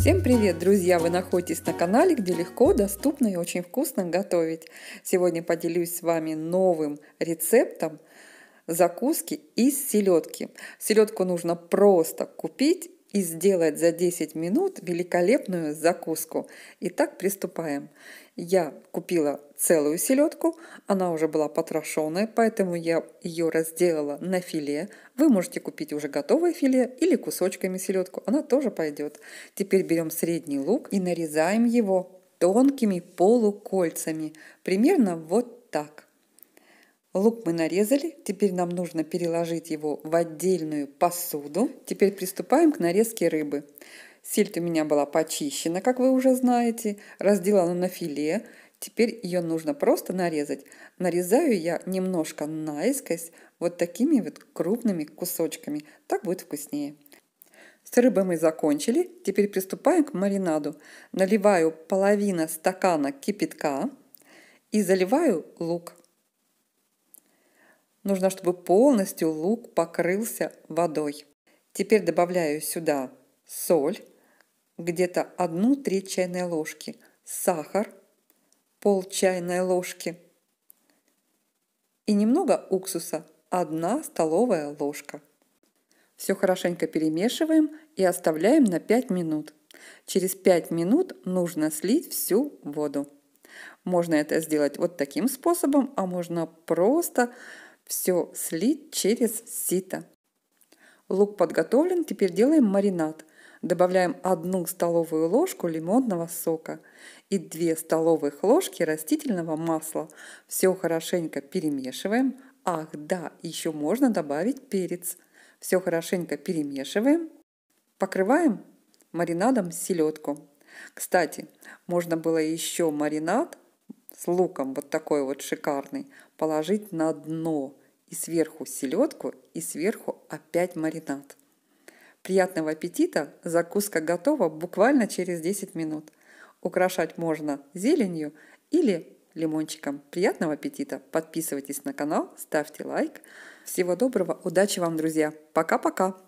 Всем привет, друзья! Вы находитесь на канале, где легко, доступно и очень вкусно готовить. Сегодня поделюсь с вами новым рецептом закуски из селедки. Селедку нужно просто купить и сделать за 10 минут великолепную закуску. Итак, приступаем. Я купила целую селедку, она уже была потрошенная, поэтому я ее разделала на филе. Вы можете купить уже готовое филе или кусочками селедку, она тоже пойдет. Теперь берем средний лук и нарезаем его тонкими полукольцами, примерно вот так. Лук мы нарезали, теперь нам нужно переложить его в отдельную посуду. Теперь приступаем к нарезке рыбы. Сельдь у меня была почищена, как вы уже знаете, разделана на филе. Теперь ее нужно просто нарезать. Нарезаю я немножко наискось, вот такими вот крупными кусочками. Так будет вкуснее. С рыбой мы закончили, теперь приступаем к маринаду. Наливаю половина стакана кипятка и заливаю лук. Нужно, чтобы полностью лук покрылся водой. Теперь добавляю сюда соль, где-то 1 треть чайной ложки, сахар, пол чайной ложки и немного уксуса, 1 столовая ложка. Все хорошенько перемешиваем и оставляем на 5 минут. Через 5 минут нужно слить всю воду. Можно это сделать вот таким способом, а можно просто все слить через сито. Лук подготовлен, теперь делаем маринад. Добавляем 1 столовую ложку лимонного сока и 2 столовых ложки растительного масла. Все хорошенько перемешиваем. Ах да, еще можно добавить перец. Все хорошенько перемешиваем. Покрываем маринадом селедку. Кстати, можно было еще маринад с луком, вот такой вот шикарный, положить на дно и сверху селедку, и сверху опять маринад. Приятного аппетита! Закуска готова буквально через 10 минут. Украшать можно зеленью или лимончиком. Приятного аппетита! Подписывайтесь на канал, ставьте лайк. Всего доброго, удачи вам, друзья! Пока-пока!